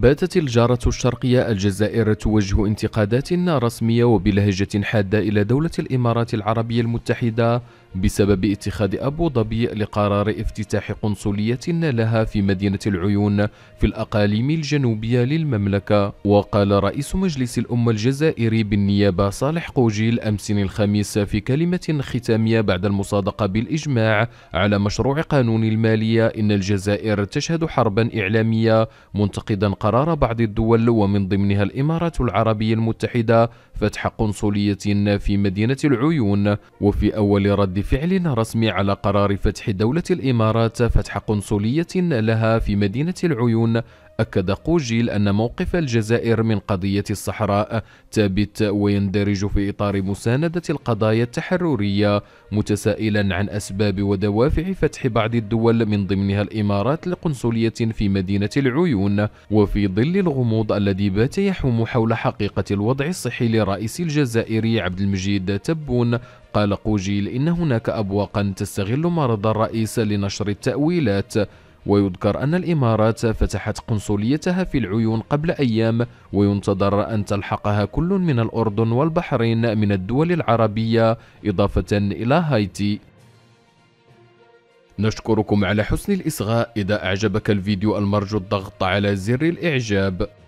باتت الجارة الشرقية الجزائر توجه انتقادات رسمية وبلهجة حادة إلى دولة الإمارات العربية المتحدة بسبب اتخاذ أبو ظبي لقرار افتتاح قنصلية لها في مدينة العيون في الأقاليم الجنوبية للمملكة وقال رئيس مجلس الأمة الجزائري بالنيابة صالح قوجيل أمس الخميس في كلمة ختامية بعد المصادقة بالإجماع على مشروع قانون المالية إن الجزائر تشهد حربا إعلامية منتقدا قرار قرار بعض الدول ومن ضمنها الإمارات العربية المتحدة فتح قنصلية في مدينة العيون وفي أول رد فعل رسمي على قرار فتح دولة الإمارات فتح قنصلية لها في مدينة العيون أكد قوجيل أن موقف الجزائر من قضية الصحراء ثابت ويندرج في إطار مساندة القضايا التحررية متسائلا عن أسباب ودوافع فتح بعض الدول من ضمنها الإمارات لقنصلية في مدينة العيون وفي ظل الغموض الذي بات يحوم حول حقيقة الوضع الصحي لرئيس الجزائري عبد المجيد تبون قال قوجيل إن هناك أبواقا تستغل مرض الرئيس لنشر التأويلات ويذكر أن الإمارات فتحت قنصليتها في العيون قبل أيام وينتظر أن تلحقها كل من الأردن والبحرين من الدول العربية إضافة إلى هايتي نشكركم على حسن الإصغاء إذا أعجبك الفيديو المرجو الضغط على زر الإعجاب